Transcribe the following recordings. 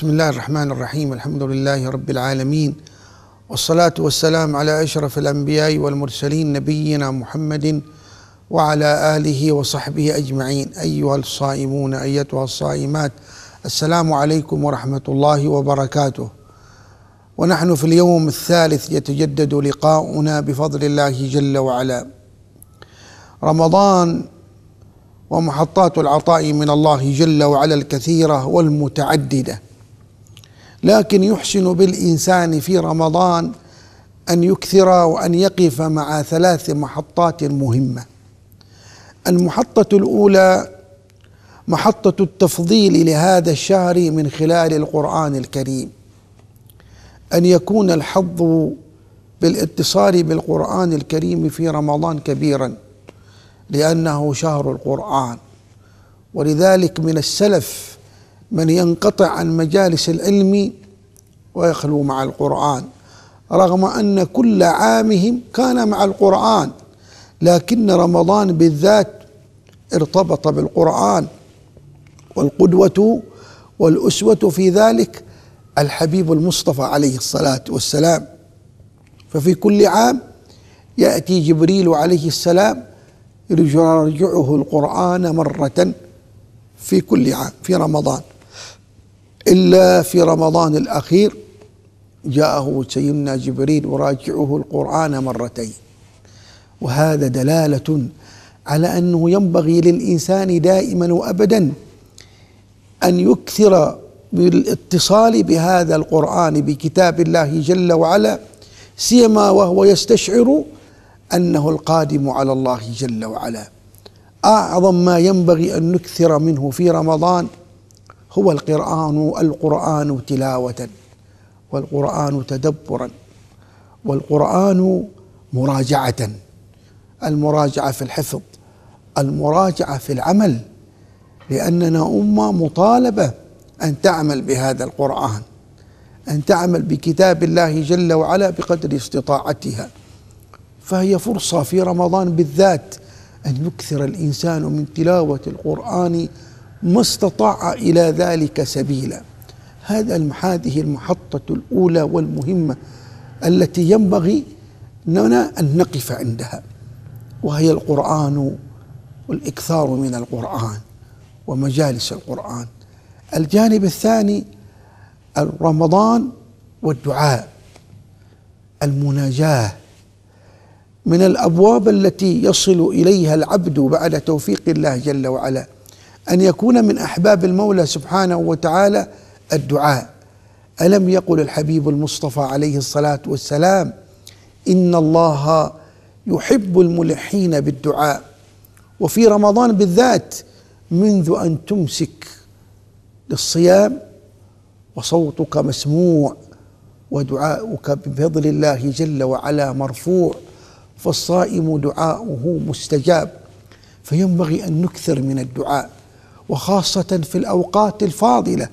بسم الله الرحمن الرحيم الحمد لله رب العالمين والصلاة والسلام على أشرف الأنبياء والمرسلين نبينا محمد وعلى آله وصحبه أجمعين أيها الصائمون أيتها الصائمات السلام عليكم ورحمة الله وبركاته ونحن في اليوم الثالث يتجدد لقاؤنا بفضل الله جل وعلا رمضان ومحطات العطاء من الله جل وعلا الكثيره والمتعدده لكن يحسن بالإنسان في رمضان أن يكثر وأن يقف مع ثلاث محطات مهمة المحطة الأولى محطة التفضيل لهذا الشهر من خلال القرآن الكريم أن يكون الحظ بالاتصال بالقرآن الكريم في رمضان كبيرا لأنه شهر القرآن ولذلك من السلف من ينقطع عن مجالس العلم ويخلو مع القرآن رغم أن كل عامهم كان مع القرآن لكن رمضان بالذات ارتبط بالقرآن والقدوة والأسوة في ذلك الحبيب المصطفى عليه الصلاة والسلام ففي كل عام يأتي جبريل عليه السلام يرجعه القرآن مرة في كل عام في رمضان إلا في رمضان الأخير جاءه سيدنا جبريل وراجعه القرآن مرتين وهذا دلالة على أنه ينبغي للإنسان دائما وأبدا أن يكثر بالاتصال بهذا القرآن بكتاب الله جل وعلا سيما وهو يستشعر أنه القادم على الله جل وعلا أعظم ما ينبغي أن نكثر منه في رمضان هو القرآن القرآن تلاوة والقرآن تدبرا والقرآن مراجعة المراجعة في الحفظ المراجعة في العمل لأننا أمة مطالبة أن تعمل بهذا القرآن أن تعمل بكتاب الله جل وعلا بقدر استطاعتها فهي فرصة في رمضان بالذات أن يكثر الإنسان من تلاوة القرآن ما استطاع إلى ذلك سبيلا هذا هذه المحطة الأولى والمهمة التي ينبغي لنا أن نقف عندها وهي القرآن والإكثار من القرآن ومجالس القرآن الجانب الثاني رمضان والدعاء المناجاه من الابواب التي يصل اليها العبد بعد توفيق الله جل وعلا أن يكون من أحباب المولى سبحانه وتعالى الدعاء ألم يقل الحبيب المصطفى عليه الصلاة والسلام إن الله يحب الملحين بالدعاء وفي رمضان بالذات منذ أن تمسك للصيام وصوتك مسموع ودعاؤك بفضل الله جل وعلا مرفوع فالصائم دعاؤه مستجاب فينبغي ان نكثر من الدعاء وخاصة في الأوقات الفاضلة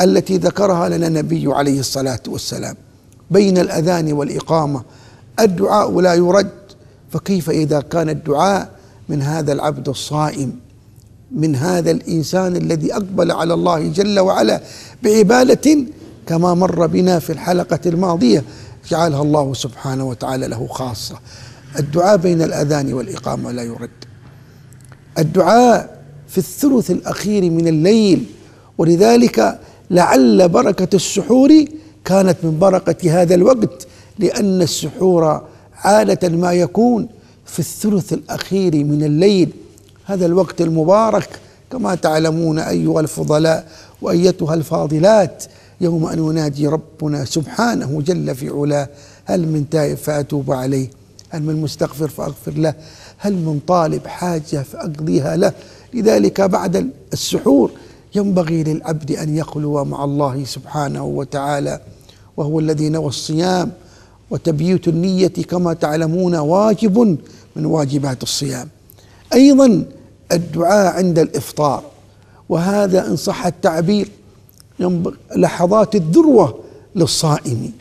التي ذكرها لنا النبي عليه الصلاة والسلام بين الأذان والإقامة الدعاء لا يرد فكيف إذا كان الدعاء من هذا العبد الصائم من هذا الإنسان الذي أقبل على الله جل وعلا بعبادة كما مر بنا في الحلقة الماضية جعلها الله سبحانه وتعالى له خاصة الدعاء بين الأذان والإقامة لا يرد الدعاء في الثلث الأخير من الليل ولذلك لعل بركة السحور كانت من بركة هذا الوقت لأن السحور عادة ما يكون في الثلث الأخير من الليل هذا الوقت المبارك كما تعلمون أيها الفضلاء وأيتها الفاضلات يوم أن ينادي ربنا سبحانه جل في علاه هل من تائب فأتوب عليه هل من مستغفر فأغفر له هل من طالب حاجة فأقضيها له لذلك بعد السحور ينبغي للعبد أن يخلو مع الله سبحانه وتعالى وهو الذي نوى الصيام وتبييت النية كما تعلمون واجب من واجبات الصيام أيضا الدعاء عند الإفطار وهذا إن صح التعبير لحظات الذروة للصائم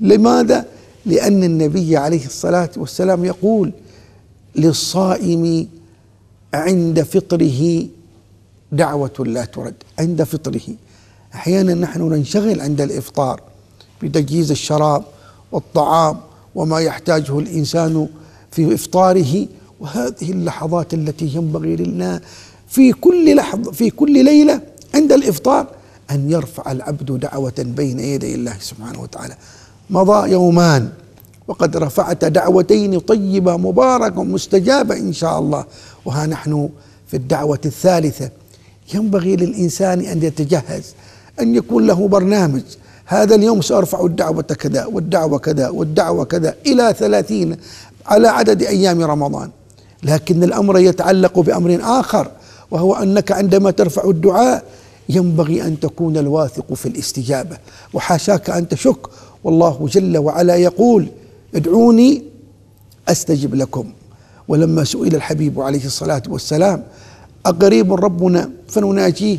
لماذا؟ لأن النبي عليه الصلاة والسلام يقول للصائم عند فطره دعوة لا ترد عند فطره أحيانا نحن ننشغل عند الإفطار بتجهيز الشراب والطعام وما يحتاجه الإنسان في إفطاره وهذه اللحظات التي ينبغي لنا في كل لحظة في كل ليلة عند الإفطار أن يرفع العبد دعوة بين يدي الله سبحانه وتعالى مضى يومان وقد رفعت دعوتين طيبة مباركة مستجابة إن شاء الله وها نحن في الدعوة الثالثة ينبغي للإنسان أن يتجهز أن يكون له برنامج هذا اليوم سأرفع الدعوة كذا والدعوة كذا والدعوة كذا إلى ثلاثين على عدد أيام رمضان لكن الأمر يتعلق بأمر آخر وهو أنك عندما ترفع الدعاء ينبغي أن تكون الواثق في الاستجابة وحاشاك أن تشك والله جل وعلا يقول ادعوني استجب لكم ولما سئل الحبيب عليه الصلاه والسلام اقريب ربنا فنناجيه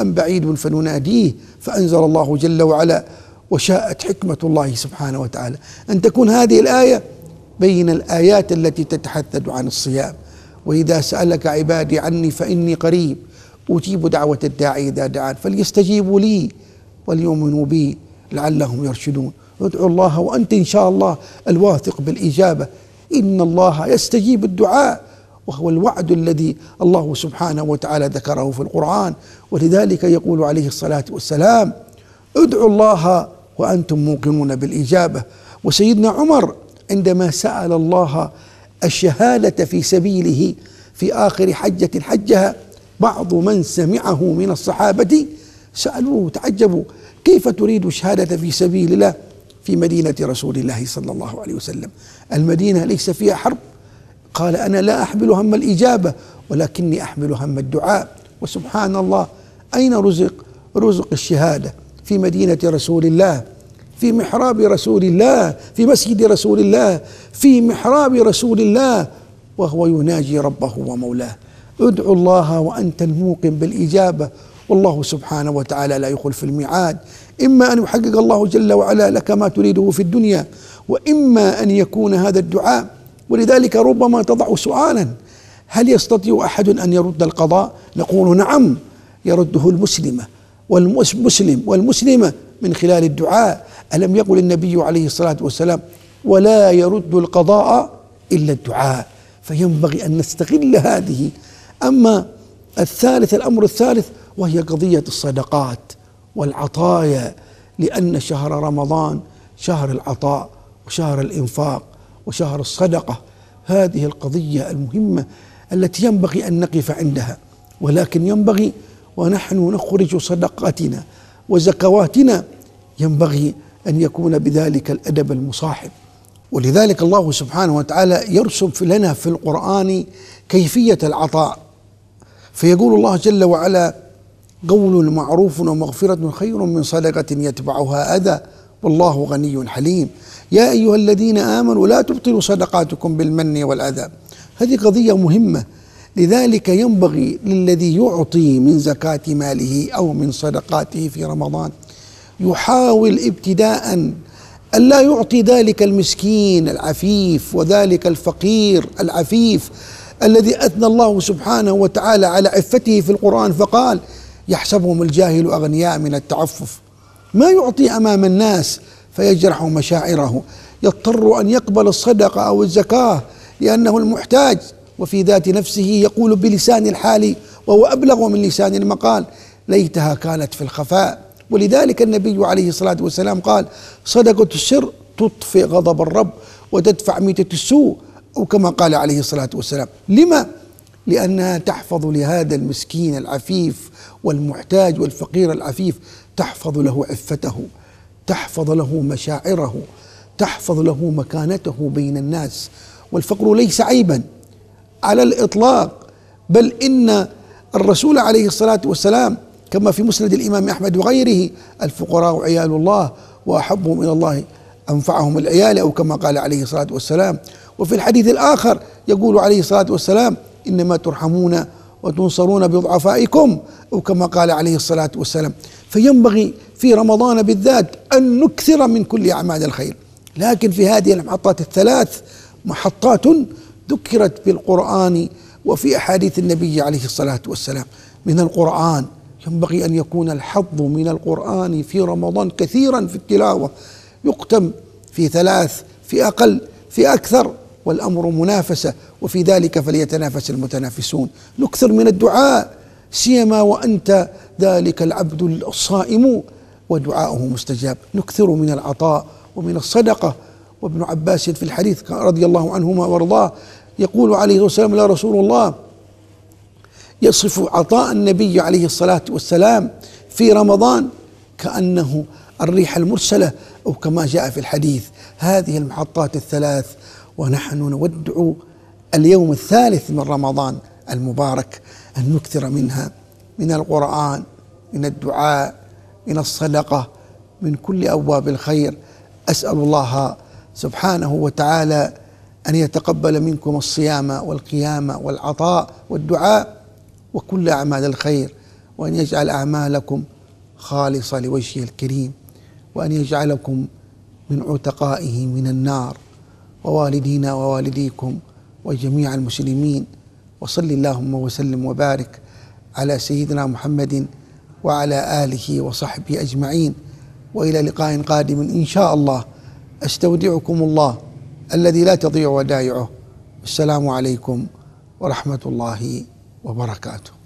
ام بعيد فنناديه فانزل الله جل وعلا وشاءت حكمه الله سبحانه وتعالى ان تكون هذه الايه بين الايات التي تتحدث عن الصيام واذا سالك عبادي عني فاني قريب اجيب دعوه الداعي اذا دعان فليستجيبوا لي وليؤمنوا بي لعلهم يرشدون ادعوا الله وأنت إن شاء الله الواثق بالإجابة إن الله يستجيب الدعاء وهو الوعد الذي الله سبحانه وتعالى ذكره في القرآن ولذلك يقول عليه الصلاة والسلام ادعوا الله وأنتم موقنون بالإجابة وسيدنا عمر عندما سأل الله الشهادة في سبيله في آخر حجة حجها بعض من سمعه من الصحابة سألوه تعجبوا كيف تريد شهادة في سبيل الله في مدينة رسول الله صلى الله عليه وسلم المدينة ليس فيها حرب قال أنا لا أحمل هم الإجابة ولكني أحمل هم الدعاء وسبحان الله أين رزق رزق الشهادة في مدينة رسول الله في محراب رسول الله في مسجد رسول الله في محراب رسول الله وهو يناجي ربه ومولاه ادعو الله وأنت الموقن بالإجابة والله سبحانه وتعالى لا يخلف الميعاد إما أن يحقق الله جل وعلا لك ما تريده في الدنيا وإما أن يكون هذا الدعاء ولذلك ربما تضع سؤالا هل يستطيع أحد أن يرد القضاء نقول نعم يرده المسلمة والمسلم والمسلمة من خلال الدعاء ألم يقل النبي عليه الصلاة والسلام ولا يرد القضاء إلا الدعاء فينبغي أن نستغل هذه أما الثالث الأمر الثالث وهي قضية الصدقات والعطايا لأن شهر رمضان شهر العطاء وشهر الإنفاق وشهر الصدقة هذه القضية المهمة التي ينبغي أن نقف عندها ولكن ينبغي ونحن نخرج صدقاتنا وزكواتنا ينبغي أن يكون بذلك الأدب المصاحب ولذلك الله سبحانه وتعالى يرسم لنا في القرآن كيفية العطاء فيقول الله جل وعلا قول معروف ومغفرة خير من صدقة يتبعها أذى والله غني حليم يا أيها الذين آمنوا لا تبطلوا صدقاتكم بالمن والأذى هذه قضية مهمة لذلك ينبغي للذي يعطي من زكاة ماله أو من صدقاته في رمضان يحاول ابتداء ألا يعطي ذلك المسكين العفيف وذلك الفقير العفيف الذي أثنى الله سبحانه وتعالى على عفته في القرآن فقال يحسبهم الجاهل أغنياء من التعفف ما يعطي أمام الناس فيجرح مشاعره يضطر أن يقبل الصدقة أو الزكاة لأنه المحتاج وفي ذات نفسه يقول بلسان الحال وهو أبلغ من لسان المقال ليتها كانت في الخفاء ولذلك النبي عليه الصلاة والسلام قال صدقة السر تطفئ غضب الرب وتدفع ميتة السوء أو كما قال عليه الصلاة والسلام لما لأنها تحفظ لهذا المسكين العفيف والمحتاج والفقير العفيف تحفظ له عفته تحفظ له مشاعره تحفظ له مكانته بين الناس والفقر ليس عيبا على الإطلاق بل إن الرسول عليه الصلاة والسلام كما في مسند الإمام أحمد وغيره الفقراء عيال الله وأحبهم إلى الله أنفعهم العيال أو كما قال عليه الصلاة والسلام وفي الحديث الآخر يقول عليه الصلاة والسلام إنما ترحمون وتنصرون بضعفائكم أو كما قال عليه الصلاة والسلام فينبغي في رمضان بالذات أن نكثر من كل أعمال الخير لكن في هذه المحطات الثلاث محطات ذكرت بالقرآن وفي أحاديث النبي عليه الصلاة والسلام من القرآن ينبغي أن يكون الحظ من القرآن في رمضان كثيرا في التلاوة يقتم في ثلاث في أقل في أكثر والأمر منافسة وفي ذلك فليتنافس المتنافسون نكثر من الدعاء سيما وأنت ذلك العبد الصائم ودعاؤه مستجاب نكثر من العطاء ومن الصدقة وابن عباس في الحديث رضي الله عنهما وارضاه يقول عليه الصلاة والسلام لا رسول الله يصف عطاء النبي عليه الصلاة والسلام في رمضان كأنه الريح المرسلة أو كما جاء في الحديث هذه المحطات الثلاث ونحن نودع اليوم الثالث من رمضان المبارك أن نكثر منها من القرآن من الدعاء من الصدقة من كل أبواب الخير أسأل الله سبحانه وتعالى أن يتقبل منكم الصيام والقيام والعطاء والدعاء وكل أعمال الخير وأن يجعل أعمالكم خالصة لوجهه الكريم وأن يجعلكم من عتقائه من النار ووالدينا ووالديكم وجميع المسلمين وصل اللهم وسلم وبارك على سيدنا محمد وعلى اله وصحبه اجمعين والى لقاء قادم ان شاء الله استودعكم الله الذي لا تضيع ودائعه السلام عليكم ورحمه الله وبركاته